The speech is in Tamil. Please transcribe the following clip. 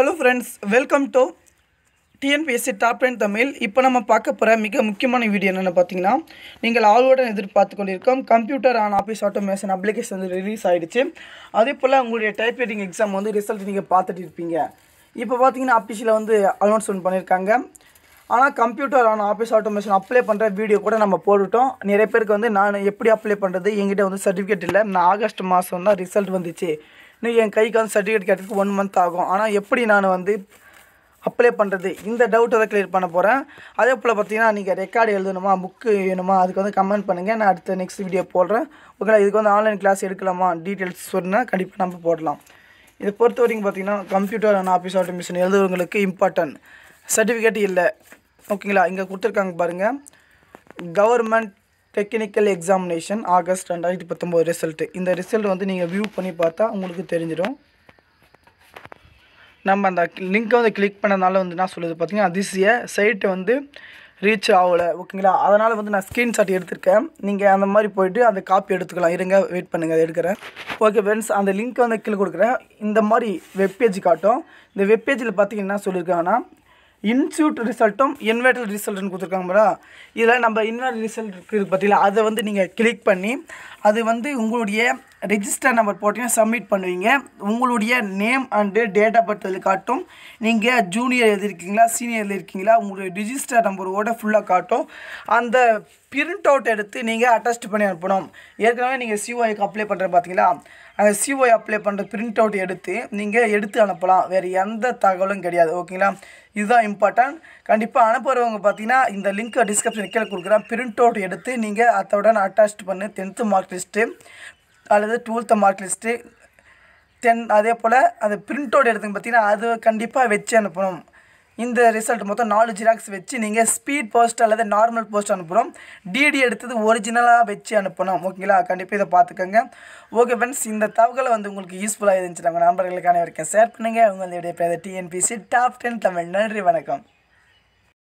hello friends welcome to TNPSC top ten Tamil இப்போ நம்ம பார்க்க போகிற மிக முக்கியமான வீடியோ என்னென்னு பார்த்தீங்கன்னா நீங்கள் ஆல்வோட எதிர்பார்த்து கொண்டிருக்கோம் computer on office automation application வந்து ரிலீஸ் ஆகிடுச்சு அதே போல் உங்களுடைய டைப் ரைட்டிங் எக்ஸாம் வந்து ரிசல்ட் நீங்கள் பார்த்துட்டு இருப்பீங்க இப்போ பார்த்தீங்கன்னா ஆஃபீஸில் வந்து அனௌன்ஸ்மெண்ட் பண்ணியிருக்காங்க ஆனால் computer on office automation apply பண்ணுற வீடியோ கூட நம்ம போட்டுட்டோம் நிறைய பேருக்கு வந்து நான் எப்படி அப்ளை பண்ணுறது எங்கிட்ட வந்து சர்டிஃபிகேட் இல்லை நான் ஆகஸ்ட் மாதம் தான் ரிசல்ட் வந்துச்சு இன்னும் என் கைக்கு வந்து சர்டிஃபிகேட் கேட்டதுக்கு ஒன் மந்த் ஆகும் ஆனால் எப்படி நான் வந்து அப்ளை பண்ணுறது இந்த டவுட்டை தான் கிளியர் பண்ண போகிறேன் அதே போல் பார்த்தீங்கன்னா நீங்கள் ரெக்கார்டு எழுதணுமா புக்கு வேணுமா அதுக்கு வந்து கமெண்ட் பண்ணுங்கள் நான் அடுத்த நெக்ஸ்ட் வீடியோ போடுறேன் ஓகேங்களா இதுக்கு வந்து ஆன்லைன் கிளாஸ் எடுக்கலாமா டீட்டெயில்ஸ் சொன்னால் கண்டிப்பாக நம்ம போடலாம் இதை பொறுத்த வரைக்கும் பார்த்தீங்கன்னா கம்ப்யூட்டர் அண்ட் ஆஃபீஸ் ஆட்டோமேஷன் எழுதுறவங்களுக்கு இம்பார்ட்டன்ட் சர்டிஃபிகேட் இல்லை ஓகேங்களா இங்கே கொடுத்துருக்காங்க பாருங்கள் கவர்மெண்ட் டெக்னிக்கல் எக்ஸாமினேஷன் ஆகஸ்ட் ரெண்டாயிரத்தி பத்தொம்போது ரிசல்ட்டு இந்த ரிசல்ட் வந்து நீங்கள் வியூ பண்ணி பார்த்தா உங்களுக்கு தெரிஞ்சிடும் நம்ம அந்த லிங்க்கை வந்து கிளிக் பண்ணனால வந்து என்ன சொல்லுது பார்த்தீங்கன்னா அதிசய சைட்டு வந்து ரீச் ஆகலை ஓகேங்களா அதனால் வந்து நான் ஸ்க்ரீன்ஷாட் எடுத்திருக்கேன் நீங்கள் அந்த மாதிரி போய்ட்டு அந்த காப்பி எடுத்துக்கலாம் இருங்க வெயிட் பண்ணுங்கள் அதை எடுக்கிறேன் ஓகே ஃப்ரெண்ட்ஸ் அந்த லிங்க்கை வந்து கிளிக் கொடுக்குறேன் இந்த மாதிரி வெப்பேஜ் காட்டும் இந்த வெப்பேஜில் பார்த்தீங்கன்னா என்ன சொல்லியிருக்காங்கன்னா இன்சூட் ரிசல்ட்டும் இன்வெர்டட் ரிசல்ட்னு மேடம் இதில் நம்ம இன்வெர்டர் ரிசல்ட் இருக்குது பார்த்தீங்களா அதை வந்து நீங்கள் கிளிக் பண்ணி அது வந்து உங்களுடைய ரிஜிஸ்டர் நம்பர் போட்டிங்கன்னா சப்மிட் பண்ணுவீங்க உங்களுடைய name and date of birth அதில் காட்டும் நீங்கள் ஜூனியர் எழுதிருக்கீங்களா சீனியர் இருக்கீங்களா உங்களுடைய ரிஜிஸ்டர் நம்பரோட ஃபுல்லாக காட்டும் அந்த பிரிண்ட் அவுட் எடுத்து நீங்கள் அட்டஸ்ட் பண்ணி அனுப்பணும் ஏற்கனவே நீங்கள் சிஓஐக்கு அப்ளை பண்ணுற பார்த்தீங்களா அந்த சிஓஐ அப்ளை பண்ணுற பிரிண்ட் அவுட் எடுத்து நீங்கள் எடுத்து அனுப்பலாம் வேறு எந்த தகவலும் கிடையாது ஓகேங்களா இதுதான் இம்பார்ட்டன்ட் கண்டிப்பாக அனுப்புகிறவங்க பார்த்தீங்கன்னா இந்த லிங்க்கை டிஸ்கிரிப்ஷன் கீழே கொடுக்குறேன் பிரிண்ட் அவுட் எடுத்து நீங்கள் அதோட அட்டாச் பண்ணு டென்த்து மார்க் லிஸ்ட்டு அல்லது டுவெல்த்து மார்க் லிஸ்ட்டு தென் அதே போல் அந்த பிரிண்டவுட் எடுத்துங்க பார்த்தீங்கன்னா அது கண்டிப்பாக வச்சு அனுப்பணும் இந்த ரிசல்ட் மொத்தம் நாலு ஜிராக்ஸ் வச்சு நீங்கள் ஸ்பீட் போஸ்ட் அல்லது நார்மல் போஸ்ட் அனுப்புகிறோம் டிடி எடுத்தது ஒரிஜினலாக வச்சு அனுப்பணும் ஓகேங்களா கண்டிப்பாக இதை பார்த்துக்கோங்க ஓகே ஃப்ரெண்ட்ஸ் இந்த தகவலை வந்து உங்களுக்கு யூஸ்ஃபுல்லாக இருந்துச்சு நம்ம நண்பர்களுக்கான வரைக்கும் ஷேர் பண்ணுங்கள் உங்களுடைய டிஎன்பிசி டாப் டென் தமிழ் நன்றி வணக்கம்